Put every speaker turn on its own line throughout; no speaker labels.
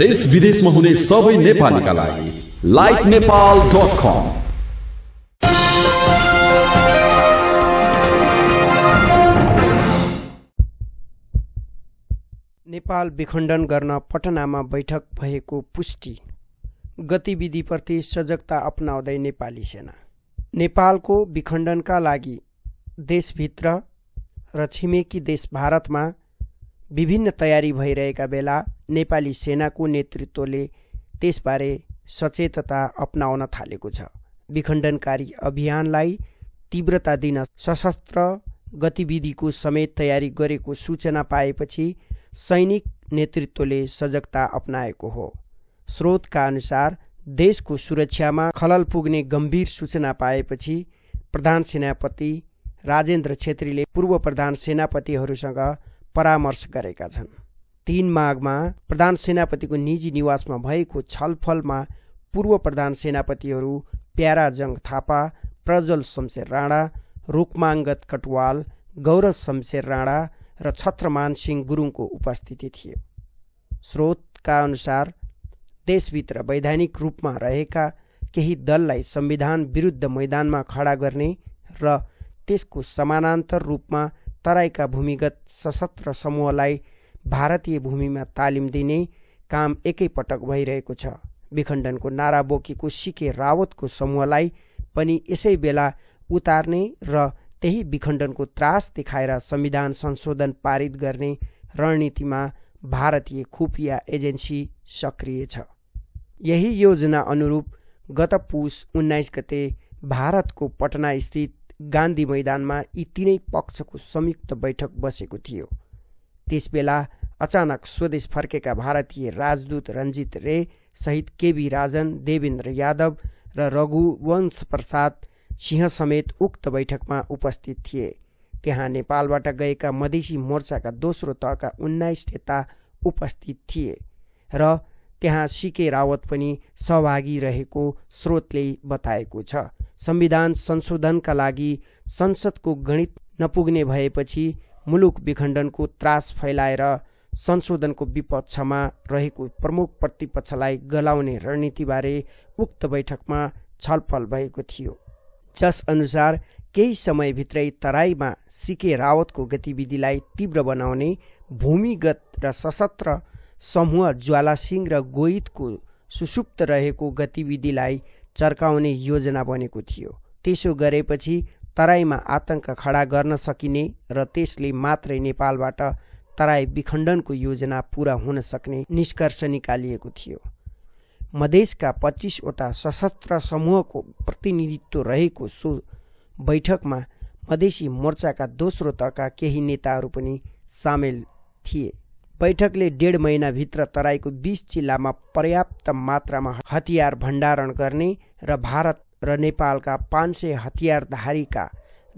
देश विदेशमा हुने सबै नेपालीका लागि like Nepal dot com Nepal विखण्डन गर्न पटनामा बैठक भएको पुष्टि गतिविधिप्रति सजगता अपनाउँदै नेपाली सेना नेपालको विखण्डनका लागि देशभित्र र छिमेकी देश भारतमा विभिन्न तयारी भइरहेका बेला नेपाली सेनाको नेतृत्वले त्यसबारे सचेतता अपनाउन थालेको छ विखण्डनकारी अभियानलाई तीव्रता दिन सशस्त्र गतिविधिको समेत तयारी गरेको सूचना पाएपछि सैनिक नेतृत्वले सजगता अपनाएको हो स्रोतका अनुसार देशको सुरक्षामा खलल पुग्ने गम्भीर सूचना पाएपछि प्रधान सेनापति राजेन्द्र छेत्रीले पूर्व प्रधान सेनापतिहरूसँग परामर्श गरेका छन् तीन माघमा प्रधान सेनापतिको निजी निवासमा भएको छलफलमा पूर्व प्रधान सेनापतिहरू प्याराजङ थापा प्रज्वल शमशेर राणा रुकमाङ्गत कटवाल गौरव शमशेर राणा र छत्रमान सिंह गुरुङको उपस्थिति थियो स्रोतका अनुसार देशभित्र वैधानिक रूपमा रहेका केही दललाई संविधान विरुद्ध मैदानमा खडा गर्ने र त्यसको समानान्तर रूपमा तराईका भूमिगत सशस्त्र समूहलाई भारतीय भूमिमा तालिम दिने काम एकैपटक भइरहेको छ विखण्डनको नारा बोकेको सिके रावतको समूहलाई पनि यसै बेला उतार्ने र त्यही विखण्डनको त्रास देखाएर संविधान संशोधन पारित गर्ने रणनीतिमा भारतीय खुफिया एजेन्सी सक्रिय छ यही योजना अनुरूप गत पुस उन्नाइस गते भारतको पटनास्थित गान्धी मैदानमा यी तिनै पक्षको संयुक्त बैठक बसेको थियो त्यसबेला अचानक स्वदेश फर्केका भारतीय राजदूत रञ्जित रे सहित केबी राजन देवेन्द्र यादव र रघुवंश प्रसाद सिंह समेत उक्त बैठकमा उपस्थित थिए त्यहाँ नेपालबाट गएका मधेसी मोर्चाका दोस्रो तहका उन्नाइस नेता उपस्थित थिए र त्यहाँ सिके रावत पनि सहभागी रहेको स्रोतले बताएको छ संविधान संशोधनका लागि संसदको गणित नपुग्ने भएपछि मुलुक विखण्डनको त्रास फैलाएर संशोधनको विपक्षमा रहेको प्रमुख प्रतिपक्षलाई गलाउने रणनीतिबारे उक्त बैठकमा छलफल भएको थियो जसअनुसार केही समयभित्रै तराईमा सिके रावतको गतिविधिलाई तीव्र बनाउने भूमिगत र सशस्त्र समूह ज्वालासिंह र गोइतको सुसुप्त रहेको गतिविधिलाई चर्काउने योजना बनेको थियो त्यसो गरेपछि तराईमा आतंक खडा गर्न सकिने र त्यसले मात्रै नेपालबाट तराई विखण्डनको योजना पुरा हुन सक्ने निष्कर्ष निकालिएको थियो मधेसका पच्चिसवटा सशस्त्र समूहको प्रतिनिधित्व रहेको सो बैठकमा मधेसी मोर्चाका दोस्रो तहका केही नेताहरू पनि सामेल थिए बैठकले डेढ महिनाभित्र तराईको बिस जिल्लामा पर्याप्त मात्रामा हतियार भण्डारण गर्ने र भारत र नेपालका पाँच सय हतियारधारीका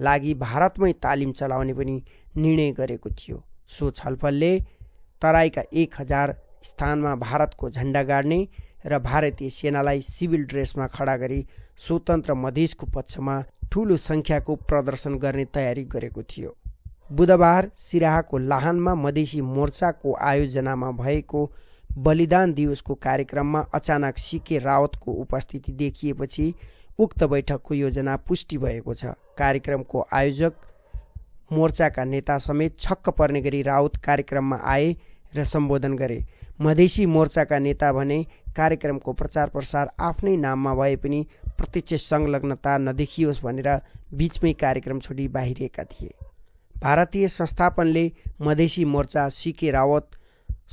लागि भारतमै तालिम चलाउने पनि निर्णय गरेको थियो सो छलफलले तराईका एक हजार स्थानमा भारतको झन्डा गाड्ने र भारतीय सेनालाई सिभिल ड्रेसमा खडा गरी स्वतन्त्र मधेसको पक्षमा ठूलो सङ्ख्याको प्रदर्शन गर्ने तयारी गरेको थियो बुधबार सिराहाको लाहानमा मधेसी मोर्चाको आयोजनामा भएको बलिदान दिवसको कार्यक्रममा अचानक सिके रावतको उपस्थिति देखिएपछि उक्त बैठकको योजना पुष्टि भएको छ कार्यक्रमको आयोजक मोर्चाका नेता समेत छक्क पर्ने गरी राउत कार्यक्रममा आए र सम्बोधन गरे मधेसी मोर्चाका नेता भने कार्यक्रमको प्रचार प्रसार आफ्नै नाममा भए पनि प्रत्यक्ष संलग्नता नदेखियोस् भनेर बिचमै कार्यक्रम छोडी बाहिरिएका थिए भारतीय संस्थापनले मधेसी मोर्चा सिके रावत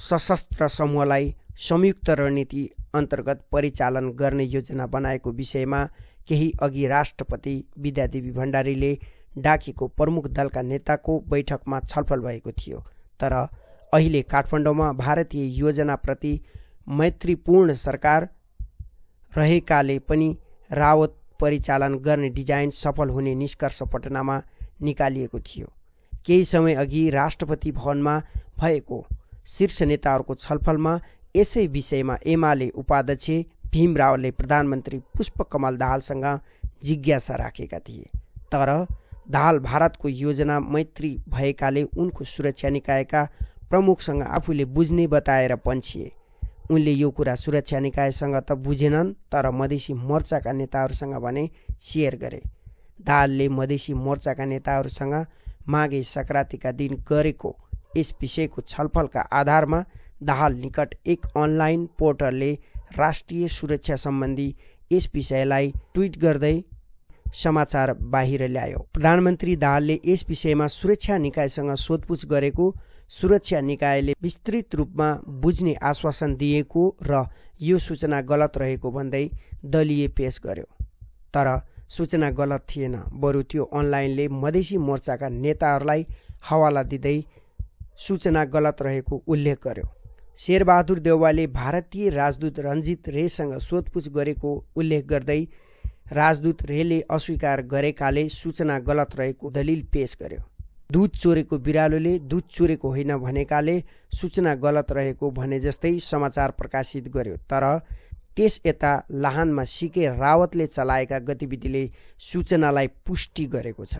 सशस्त्र समूहलाई संयुक्त रणनीति अन्तर्गत परिचालन गर्ने योजना बनाएको विषयमा केही अघि राष्ट्रपति विद्यादेवी भण्डारीले डाकेको प्रमुख दलका नेताको बैठकमा छलफल भएको थियो तर अहिले काठमाडौँमा भारतीय योजनाप्रति मैत्रीपूर्ण सरकार रहेकाले पनि रावत परिचालन गर्ने डिजाइन सफल हुने निष्कर्ष पटनामा निकालिएको थियो केही समयअघि राष्ट्रपति भवनमा भएको शीर्ष नेताहरूको छलफलमा यसै विषयमा एमाले उपाध्यक्ष भीम रावलले प्रधानमन्त्री पुष्पकमल दाहालसँग जिज्ञासा राखेका थिए तर दाहाल भारतको योजना मैत्री भएकाले उनको सुरक्षा निकायका प्रमुखसँग आफूले बुझ्ने बताएर पन्छिए उनले यो कुरा सुरक्षा निकायसँग त बुझेनन् तर मधेसी मोर्चाका नेताहरूसँग भने सेयर गरे दाहालले मधेसी मोर्चाका नेताहरूसँग माघे सङ्क्रान्तिका दिन गरेको यस विषयको छलफलका आधारमा दाहाल निकट एक अनलाइन पोर्टलले राष्ट्रिय सुरक्षा सम्बन्धी यस विषयलाई ट्विट गर्दै समाचार बाहिर ल्यायो प्रधानमन्त्री दाहालले यस विषयमा सुरक्षा निकायसँग सोधपुछ गरेको सुरक्षा निकायले विस्तृत रूपमा बुझ्ने आश्वासन दिएको र यो सूचना गलत रहेको भन्दै दलीय पेश गर्यो तर सूचना गलत थिएन बरु त्यो अनलाइनले मधेसी मोर्चाका नेताहरूलाई हवाला दिँदै सूचना गलत रहेको उल्लेख गर्यो शेरबहादुर देउवाले भारतीय राजदूत रञ्जित रेसँग सोधपुछ गरेको उल्लेख गर्दै राजदूत रेले अस्वीकार गरेकाले सूचना गलत रहेको दलिल पेश गर्यो दुध चोरेको बिरालोले दुध चोरेको होइन भनेकाले सूचना गलत रहेको भने जस्तै समाचार प्रकाशित गर्यो तर त्यस यता लाहानमा सिके रावतले चलाएका गतिविधिले सूचनालाई पुष्टि गरेको छ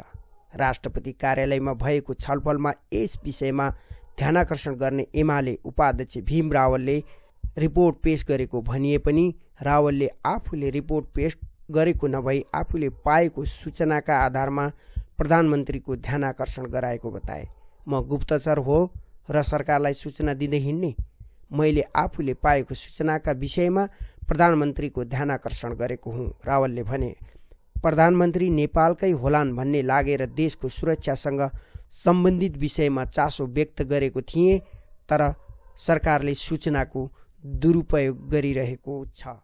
राष्ट्रपति कार्यालयमा भएको छलफलमा यस विषयमा ध्यानाकर्षण गर्ने एमाले उपाध्यक्ष भीम रावलले रिपोर्ट पेस गरेको भनिए पनि रावलले आफूले रिपोर्ट पेस गरेको नभई आफूले पाएको सूचनाका आधारमा प्रधानमन्त्रीको ध्यानाकर्षण गराएको बताए म गुप्तचर हो र सरकारलाई सूचना दिँदै हिँड्ने मैले आफूले पाएको सूचनाका विषयमा प्रधानमन्त्रीको ध्यान आकर्षण गरेको हुँ रावलले भने प्रधानमन्त्री नेपालकै होलान् भन्ने लागेर देशको सुरक्षासँग सम्बन्धित विषयमा चासो व्यक्त गरेको थिएँ तर सरकारले सूचनाको दुरुपयोग गरिरहेको छ